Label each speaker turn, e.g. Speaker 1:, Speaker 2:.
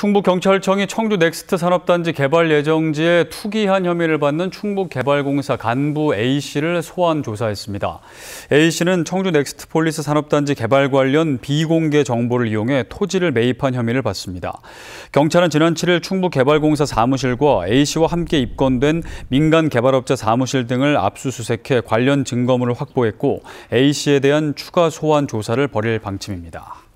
Speaker 1: 충북경찰청이 청주 넥스트 산업단지 개발 예정지에 투기한 혐의를 받는 충북개발공사 간부 A씨를 소환 조사했습니다. A씨는 청주 넥스트 폴리스 산업단지 개발 관련 비공개 정보를 이용해 토지를 매입한 혐의를 받습니다. 경찰은 지난 7일 충북개발공사 사무실과 A씨와 함께 입건된 민간개발업자 사무실 등을 압수수색해 관련 증거물을 확보했고 A씨에 대한 추가 소환 조사를 벌일 방침입니다.